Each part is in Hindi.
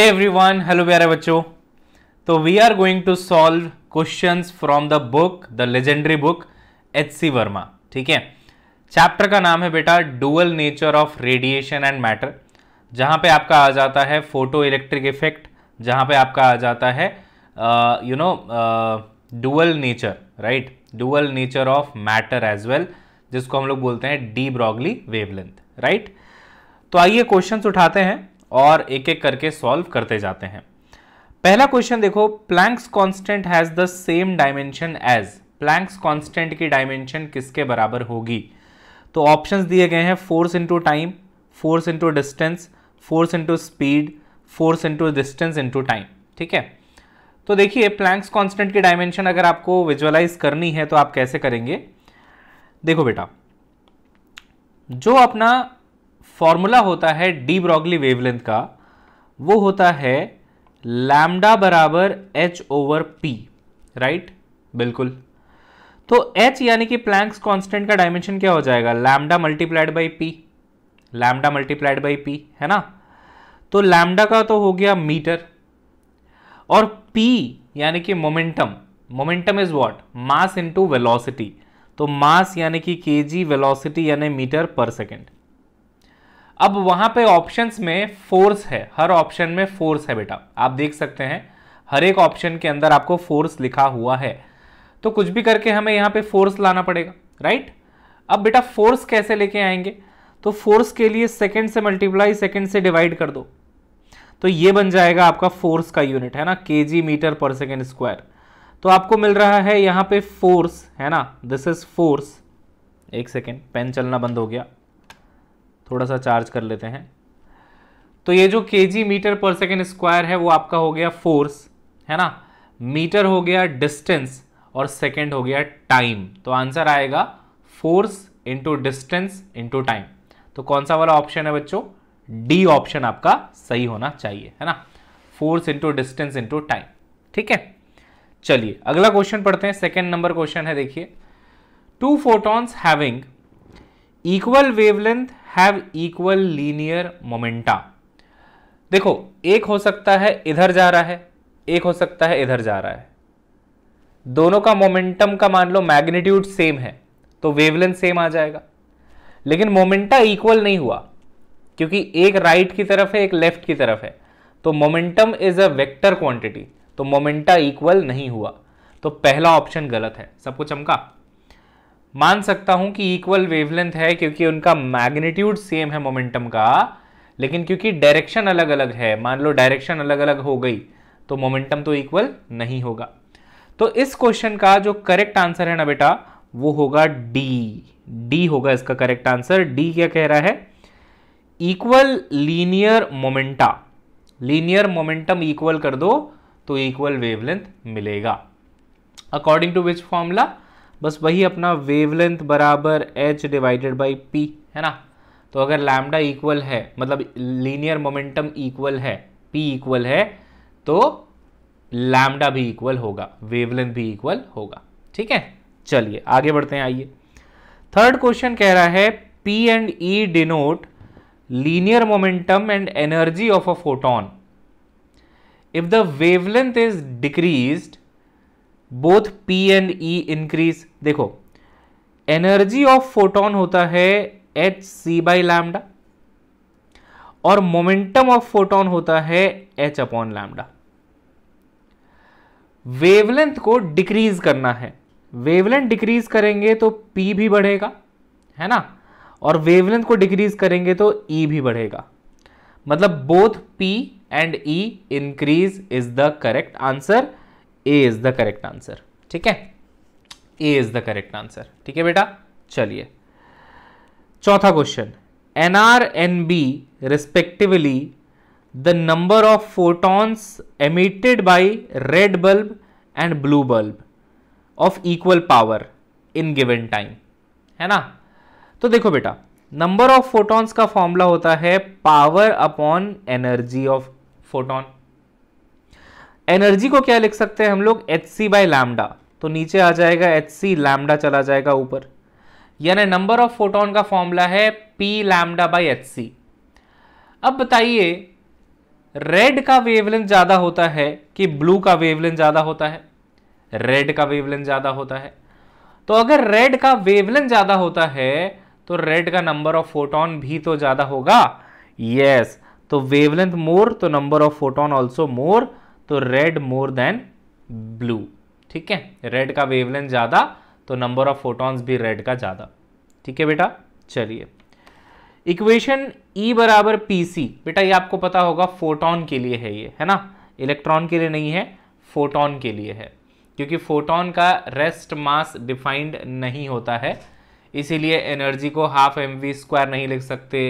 एवरी वन हेलो प्यारे बच्चों तो we are going to solve questions from the book the legendary book H C Verma ठीक है चैप्टर का नाम है बेटा dual nature of radiation and matter जहाँ पे आपका आ जाता है फोटो इलेक्ट्रिक इफेक्ट जहाँ पे आपका आ जाता है you know dual nature right dual nature of matter as well जिसको हम लोग बोलते हैं डी ब्रॉगली वेवलेंथ राइट तो आइए क्वेश्चंस उठाते हैं और एक एक करके सॉल्व करते जाते हैं पहला क्वेश्चन देखो Planck's constant has the same dimension as Planck's constant की डायमेंशन किसके बराबर होगी तो ऑप्शंस दिए गए हैं force into time force into distance force into speed force into distance into time ठीक है तो देखिए प्लैंक्स कांस्टेंट की डायमेंशन अगर आपको विजुअलाइज करनी है तो आप कैसे करेंगे देखो बेटा जो अपना फॉर्मूला होता है डी ब्रॉगली वेवलेंथ का वो होता है लैम्डा बराबर एच ओवर पी राइट बिल्कुल तो एच यानी कि प्लैंक्स कांस्टेंट का डायमेंशन क्या हो जाएगा lambda multiplied by P lambda multiplied by P है ना तो लैम्डा का तो हो गया मीटर और पी यानी कि momentum momentum is what mass into velocity तो मास यानी कि केजी वेलोसिटी यानी मीटर पर सेकंड अब वहां पे ऑप्शंस में फोर्स है हर ऑप्शन में फोर्स है बेटा आप देख सकते हैं हर एक ऑप्शन के अंदर आपको फोर्स लिखा हुआ है तो कुछ भी करके हमें यहां पे फोर्स लाना पड़ेगा राइट अब बेटा फोर्स कैसे लेके आएंगे तो फोर्स के लिए सेकेंड से मल्टीप्लाई सेकेंड से डिवाइड कर दो तो ये बन जाएगा आपका फोर्स का यूनिट है ना K G metre per second square तो आपको मिल रहा है यहां पे फोर्स है ना दिस इज फोर्स एक सेकेंड पेन चलना बंद हो गया थोड़ा सा चार्ज कर लेते हैं तो ये जो K G metre per second square है वो आपका हो गया फोर्स है ना मीटर हो गया डिस्टेंस और सेकेंड हो गया टाइम तो आंसर आएगा force into distance into time तो कौन सा वाला ऑप्शन है बच्चों डी ऑप्शन आपका सही होना चाहिए है ना force into distance into time ठीक है चलिए अगला क्वेश्चन पढ़ते हैं सेकेंड नंबर क्वेश्चन है देखिए two photons having equal wavelength have equal linear momenta देखो एक हो सकता है इधर जा रहा है एक हो सकता है इधर जा रहा है दोनों का मोमेंटम का मान लो मैग्नीट्यूड सेम है तो वेवलेंथ सेम आ जाएगा लेकिन मोमेंटा इक्वल नहीं हुआ क्योंकि एक राइट right की तरफ है एक लेफ्ट की तरफ है तो momentum is a vector quantity तो मोमेंटा इक्वल नहीं हुआ तो पहला ऑप्शन गलत है सब कुछ चमका मान सकता हूं कि इक्वल वेवलेंथ है क्योंकि उनका मैग्नीट्यूड सेम है मोमेंटम का लेकिन क्योंकि डायरेक्शन अलग अलग है मान लो डायरेक्शन अलग अलग हो गई तो मोमेंटम तो इक्वल नहीं होगा तो इस क्वेश्चन का जो करेक्ट आंसर है ना बेटा वो होगा डी डी होगा इसका करेक्ट आंसर डी क्या कह रहा है equal linear momenta linear momentum equal कर दो तो इक्वल वेवलेंथ मिलेगा अकॉर्डिंग टू विच फॉर्मूला बस वही अपना वेवलेंथ बराबर एच डिवाइडेड बाई पी है ना तो अगर लैमडा इक्वल है मतलब लीनियर मोमेंटम इक्वल है पी इक्वल है तो लैमडा भी इक्वल होगा वेवलेंथ भी इक्वल होगा ठीक है चलिए आगे बढ़ते हैं आइए थर्ड क्वेश्चन कह रहा है P and E denote linear momentum and energy of a photon if the wavelength is decreased both P and E increase देखो एनर्जी ऑफ फोटोन होता है एच सी बाई लैमडा और मोमेंटम ऑफ फोटोन होता है एच अपॉन लैमडा वेवलेंथ को डिक्रीज करना है वेवलेंथ डिक्रीज करेंगे तो पी भी बढ़ेगा है ना और वेवलेंथ को डिक्रीज करेंगे तो ई e भी बढ़ेगा मतलब both P and E increase is the correct answer A is the correct answer ठीक है A is the correct answer ठीक है बेटा चलिए चौथा question N R N B respectively the number of photons emitted by red bulb and blue bulb of equal power in given time है ना तो देखो बेटा नंबर ऑफ फोटॉन्स का फॉर्मूला होता है power upon energy of photon energy को क्या लिख सकते हैं हम लोग एच सी बाई लैमडा तो नीचे आ जाएगा एच सी लैमडा चला जाएगा ऊपर यानी नंबर ऑफ फोटोन का फॉर्मूला है P lambda by H C अब बताइए रेड का वेवलेंथ ज़्यादा होता है कि ब्लू का वेवलेंथ ज़्यादा होता है रेड का वेवलेंथ ज़्यादा होता है तो अगर रेड का वेवलेंथ ज़्यादा होता है तो रेड का नंबर ऑफ फोटोन भी तो ज़्यादा होगा यस yes. तो वेवलेंथ मोर तो number of photon also more तो रेड मोर देन ब्लू ठीक है रेड का वेवलेंथ ज़्यादा तो नंबर ऑफ फोटॉन्स भी रेड का ज़्यादा ठीक है बेटा चलिए इक्वेशन ई e बराबर पी सी बेटा ये आपको पता होगा फोटोन के लिए है ये है ना इलेक्ट्रॉन के लिए नहीं है फोटोन के लिए है क्योंकि फोटोन का रेस्ट मास डिफाइंड नहीं होता है इसीलिए एनर्जी को हाफ एम वी स्क्वायर नहीं लिख सकते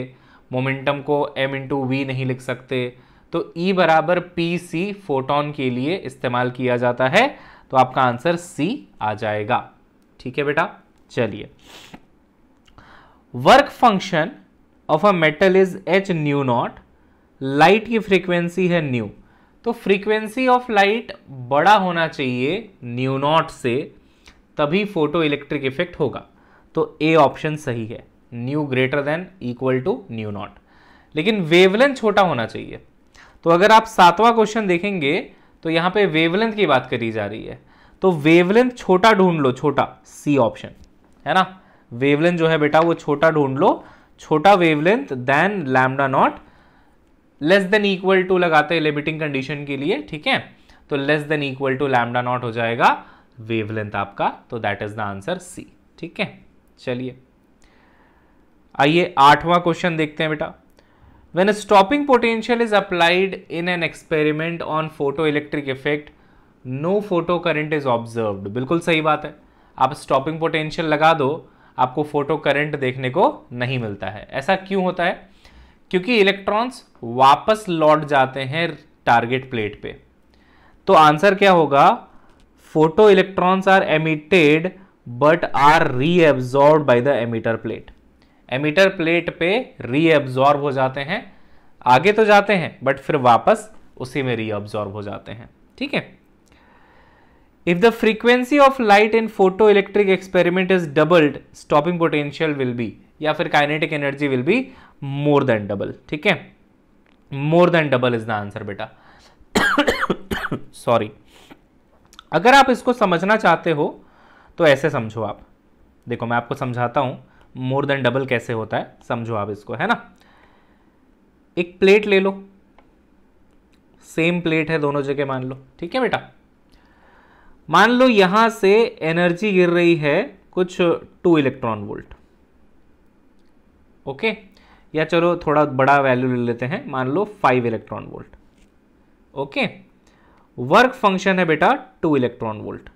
मोमेंटम को एम इंटू वी नहीं लिख सकते तो E बराबर पी सी फोटोन के लिए इस्तेमाल किया जाता है तो आपका आंसर C आ जाएगा ठीक है बेटा चलिए work function of a metal is H nu not light की फ्रीक्वेंसी है न्यू तो फ्रीक्वेंसी ऑफ लाइट बड़ा होना चाहिए न्यू नॉट से तभी फोटो इलेक्ट्रिक इफेक्ट होगा तो ए ऑप्शन सही है nu greater than equal to nu not लेकिन वेवलेंथ छोटा होना चाहिए तो अगर आप सातवां क्वेश्चन देखेंगे तो यहां पे वेवलेंथ की बात करी जा रही है तो वेवलेंथ छोटा ढूंढ लो छोटा सी ऑप्शन है ना वेवलेंथ जो है बेटा वो छोटा ढूंढ लो छोटा wavelength than lambda not less than equal to लगाते हैं लिमिटिंग कंडीशन के लिए ठीक है तो less than equal to lambda not हो जाएगा वेवलेंथ आपका तो that is the answer C ठीक है चलिए आइए आठवां क्वेश्चन देखते हैं बेटा When a stopping potential is applied in an experiment on photoelectric effect, no photo current is observed. बिल्कुल सही बात है आप stopping potential लगा दो आपको फोटो करंट देखने को नहीं मिलता है ऐसा क्यों होता है क्योंकि इलेक्ट्रॉन्स वापस लौट जाते हैं टारगेट प्लेट पे तो आंसर क्या होगा photo electrons are emitted but are reabsorbed by the emitter plate emitter plate पे रीअब्जॉर्ब हो जाते हैं आगे तो जाते हैं बट फिर वापस उसी में रीअब्जॉर्ब हो जाते हैं ठीक है if the frequency of light in photo electric experiment is doubled stopping potential will be या फिर kinetic energy will be more than double ठीक है more than double is the answer बेटा सॉरी अगर आप इसको समझना चाहते हो तो ऐसे समझो आप देखो मैं आपको समझाता हूं मोर देन डबल कैसे होता है समझो आप इसको है ना एक प्लेट ले लो सेम प्लेट है दोनों जगह मान लो ठीक है बेटा मान लो यहां से एनर्जी गिर रही है कुछ टू इलेक्ट्रॉन वोल्ट ओके या चलो थोड़ा बड़ा वैल्यू ले लेते हैं मान लो five electron volt okay work function है बेटा टू इलेक्ट्रॉन वोल्ट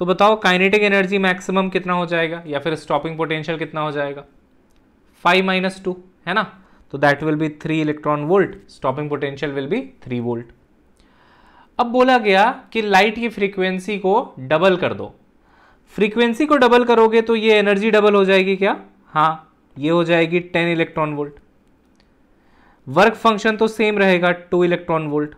तो बताओ काइनेटिक एनर्जी मैक्सिमम कितना हो जाएगा या फिर स्टॉपिंग पोटेंशियल कितना हो जाएगा फाइव माइनस टू है ना तो that will be three electron volt stopping potential will be three volt अब बोला गया कि लाइट की फ्रीक्वेंसी को डबल कर दो फ्रीक्वेंसी को डबल करोगे तो ये एनर्जी डबल हो जाएगी क्या हाँ ये हो जाएगी ten electron volt work function तो सेम रहेगा टू इलेक्ट्रॉन वोल्ट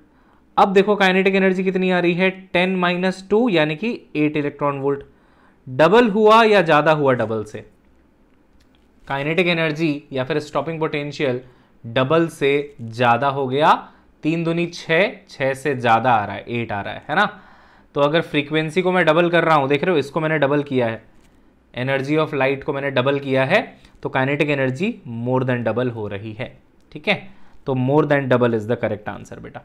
अब देखो काइनेटिक एनर्जी कितनी आ रही है टेन माइनस टू यानी कि एट इलेक्ट्रॉन वोल्ट डबल हुआ या ज़्यादा हुआ डबल से काइनेटिक एनर्जी या फिर स्टॉपिंग पोटेंशियल डबल से ज़्यादा हो गया तीन दुनी छः छः से ज़्यादा आ रहा है एट आ रहा है है ना तो अगर फ्रीक्वेंसी को मैं डबल कर रहा हूँ देख रहे हो इसको मैंने डबल किया है एनर्जी ऑफ लाइट को मैंने डबल किया है तो kinetic energy more than double हो रही है ठीक है तो more than double is the correct answer बेटा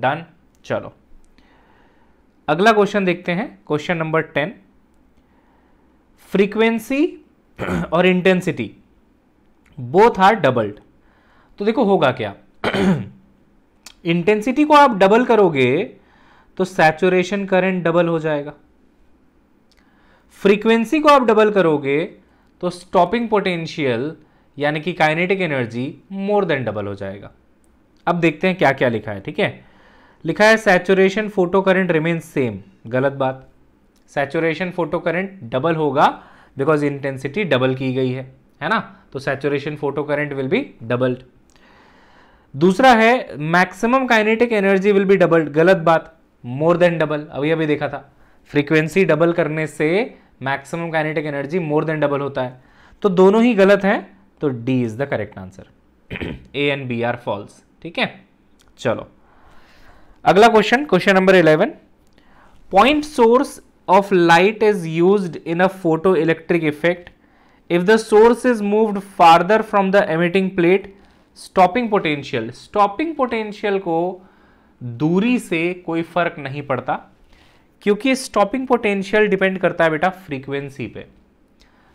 डन चलो अगला क्वेश्चन देखते हैं क्वेश्चन नंबर टेन फ्रीक्वेंसी और इंटेंसिटी बोथ आर डबल्ड तो देखो होगा क्या इंटेंसिटी को आप डबल करोगे तो सैचुरेशन करंट डबल हो जाएगा फ्रीक्वेंसी को आप डबल करोगे तो स्टॉपिंग पोटेंशियल यानी कि kinetic energy more than double हो जाएगा अब देखते हैं क्या क्या लिखा है ठीक है लिखा है saturation photo current remain same गलत बात सैचुरेशन फोटो करेंट डबल होगा बिकॉज इंटेंसिटी डबल की गई है है ना तो saturation photo current will be doubled दूसरा है maximum kinetic energy will be doubled गलत बात मोर देन डबल अभी अभी देखा था फ्रीक्वेंसी डबल करने से maximum kinetic energy more than double होता है तो दोनों ही गलत हैं तो D is the correct answer A and B are false ठीक है चलो अगला question question number eleven point source of light is use in a photo electric effect if the source is move farther from the emitting plate stopping potential stopping potential को दूरी से कोई फर्क नहीं पड़ता क्योंकि स्टॉपिंग पोटेंशियल डिपेंड करता है बेटा फ्रीक्वेंसी पे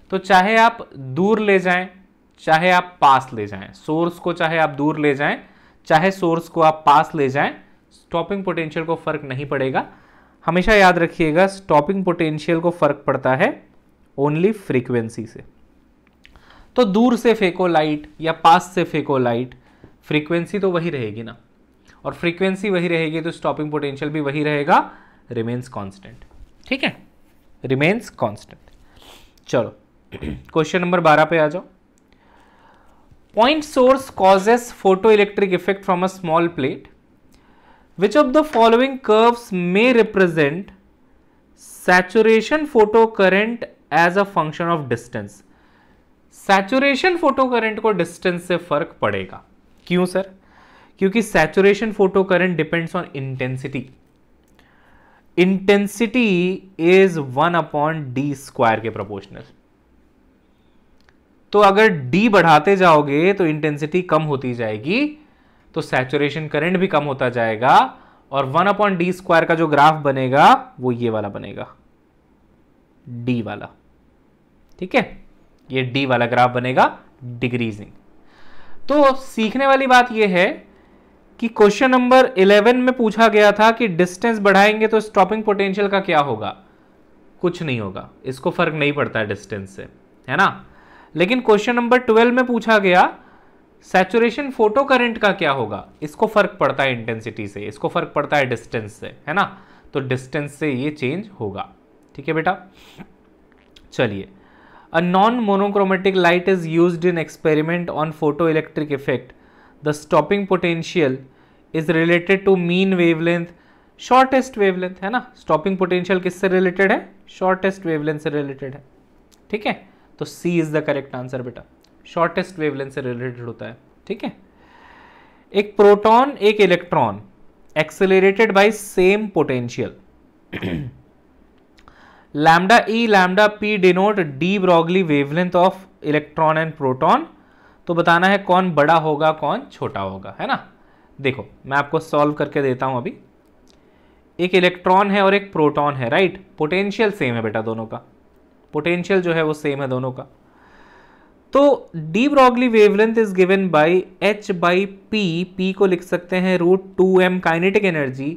तो चाहे आप दूर ले जाएं चाहे आप पास ले जाएं सोर्स को चाहे आप दूर ले जाएं चाहे सोर्स को आप पास ले जाएं स्टॉपिंग पोटेंशियल को फ़र्क नहीं पड़ेगा हमेशा याद रखिएगा स्टॉपिंग पोटेंशियल को फ़र्क पड़ता है ओनली फ्रीक्वेंसी से तो दूर से फेंको लाइट या पास से फेंको लाइट फ्रीक्वेंसी तो वही रहेगी ना और फ्रीक्वेंसी वही रहेगी तो स्टॉपिंग पोटेंशियल भी वही रहेगा रिमेन्स कॉन्स्टेंट ठीक है रिमेन्स कॉन्स्टेंट चलो क्वेश्चन नंबर बारह पे आ जाओ point source causes photo electric effect from a small plate which of the following curves may represent saturation photocurrent as a function of distance saturation photo को डिस्टेंस से फर्क पड़ेगा क्यों सर क्योंकि saturation photo depends on intensity intensity is one upon D square के प्रोपोर्शनल तो अगर डी बढ़ाते जाओगे तो इंटेंसिटी कम होती जाएगी तो सैचुरेशन करंट भी कम होता जाएगा और वन अपॉन डी स्क्वायर का जो ग्राफ बनेगा वो ये वाला बनेगा डी वाला ठीक है ये डी वाला ग्राफ बनेगा डिग्रीजिंग तो सीखने वाली बात यह है कि क्वेश्चन नंबर 11 में पूछा गया था कि डिस्टेंस बढ़ाएंगे तो स्टॉपिंग पोटेंशियल का क्या होगा कुछ नहीं होगा इसको फर्क नहीं पड़ता है डिस्टेंस से है ना लेकिन क्वेश्चन नंबर 12 में पूछा गया सैचुरेशन फोटो करंट का क्या होगा इसको फर्क पड़ता है इंटेंसिटी से इसको फर्क पड़ता है डिस्टेंस से है ना तो डिस्टेंस से ये चेंज होगा ठीक है बेटा चलिए a non monochromatic light is use in experiment on photo electric effect the stopping potential is related to mean wavelength shortest wavelength है ना स्टॉपिंग पोटेंशियल किससे रिलेटेड है शॉर्टेस्ट वेवलेंथ से रिलेटेड है ठीक है तो C is the correct answer बेटा शॉर्टेस्ट वेवलेंथ से रिलेटेड होता है ठीक है एक प्रोटॉन एक electron accelerated by same potential lambda E lambda P denote de Broglie wavelength of electron and proton तो बताना है कौन बड़ा होगा कौन छोटा होगा है ना देखो मैं आपको सॉल्व करके देता हूं अभी एक इलेक्ट्रॉन है और एक प्रोटॉन है राइट पोटेंशियल सेम है बेटा दोनों का पोटेंशियल जो है वो सेम है दोनों का तो de Broglie wavelength is given by H by P P को लिख सकते हैं root two M kinetic energy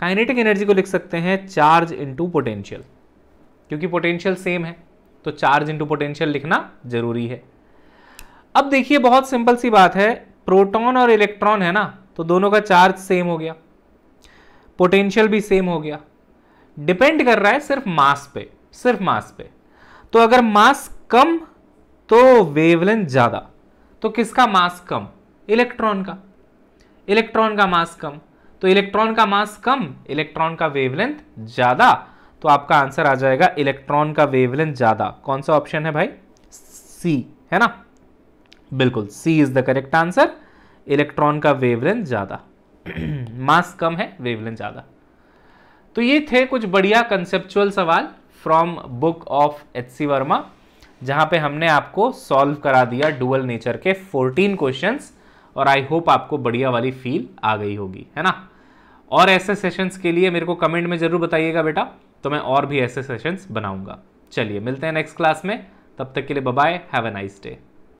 kinetic energy को लिख सकते हैं चार्ज इनटू पोटेंशियल क्योंकि पोटेंशियल सेम है तो चार्ज इनटू पोटेंशियल लिखना जरूरी है अब देखिए बहुत सिंपल सी बात है प्रोटॉन और इलेक्ट्रॉन है ना तो दोनों का चार्ज सेम हो गया पोटेंशियल भी सेम हो गया डिपेंड कर रहा है सिर्फ मास पे सिर्फ मास पे तो अगर मास कम तो वेवलेंथ ज़्यादा तो किसका मास कम इलेक्ट्रॉन का इलेक्ट्रॉन का मास कम तो इलेक्ट्रॉन का मास कम इलेक्ट्रॉन का वेवलेंथ ज़्यादा तो आपका आंसर आ जाएगा इलेक्ट्रॉन का वेवलेंथ ज़्यादा कौन सा ऑप्शन है भाई सी है ना बिल्कुल C is the correct answer electron का वेवलेंथ ज़्यादा मास कम है वेवलेंथ ज़्यादा तो ये थे कुछ बढ़िया कंसेप्चुअल सवाल from book of H C Verma जहां पे हमने आपको सॉल्व करा दिया डुअल नेचर के 14 क्वेश्चंस और आई होप आपको बढ़िया वाली फील आ गई होगी है ना और ऐसे सेशंस के लिए मेरे को कमेंट में ज़रूर बताइएगा बेटा तो मैं और भी ऐसे सेशंस बनाऊंगा चलिए मिलते हैं नेक्स्ट क्लास में तब तक के लिए bye have a nice day